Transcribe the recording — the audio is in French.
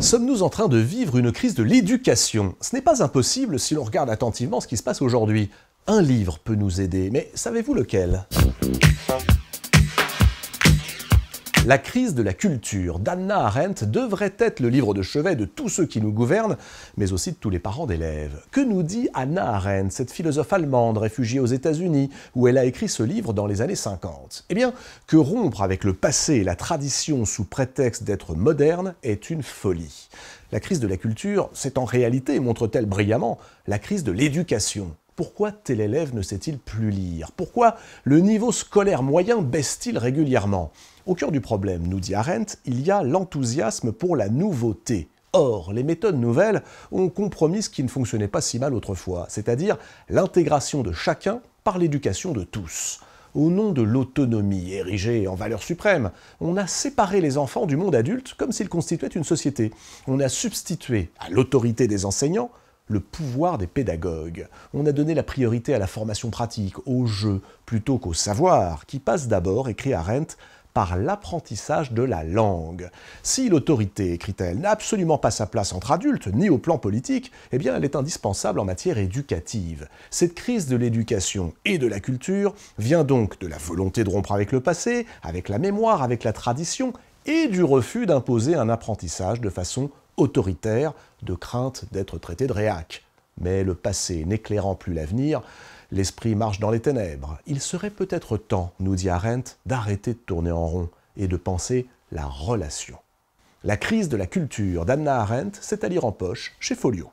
Sommes-nous en train de vivre une crise de l'éducation Ce n'est pas impossible si l'on regarde attentivement ce qui se passe aujourd'hui. Un livre peut nous aider, mais savez-vous lequel la crise de la culture d'Anna Arendt devrait être le livre de chevet de tous ceux qui nous gouvernent, mais aussi de tous les parents d'élèves. Que nous dit Anna Arendt, cette philosophe allemande réfugiée aux États-Unis, où elle a écrit ce livre dans les années 50 Eh bien, que rompre avec le passé et la tradition sous prétexte d'être moderne est une folie. La crise de la culture, c'est en réalité, montre-t-elle brillamment, la crise de l'éducation. Pourquoi tel élève ne sait-il plus lire Pourquoi le niveau scolaire moyen baisse-t-il régulièrement au cœur du problème, nous dit Arendt, il y a l'enthousiasme pour la nouveauté. Or, les méthodes nouvelles ont compromis ce qui ne fonctionnait pas si mal autrefois, c'est-à-dire l'intégration de chacun par l'éducation de tous. Au nom de l'autonomie érigée en valeur suprême, on a séparé les enfants du monde adulte comme s'ils constituaient une société. On a substitué à l'autorité des enseignants le pouvoir des pédagogues. On a donné la priorité à la formation pratique, au jeu, plutôt qu'au savoir, qui passe d'abord, écrit Arendt, par l'apprentissage de la langue. Si l'autorité, écrit-elle, n'a absolument pas sa place entre adultes, ni au plan politique, eh bien elle est indispensable en matière éducative. Cette crise de l'éducation et de la culture vient donc de la volonté de rompre avec le passé, avec la mémoire, avec la tradition, et du refus d'imposer un apprentissage de façon autoritaire, de crainte d'être traité de réac. Mais le passé n'éclairant plus l'avenir, l'esprit marche dans les ténèbres. Il serait peut-être temps, nous dit Arendt, d'arrêter de tourner en rond et de penser la relation. La crise de la culture d'Anna Arendt, c'est à lire en poche chez Folio.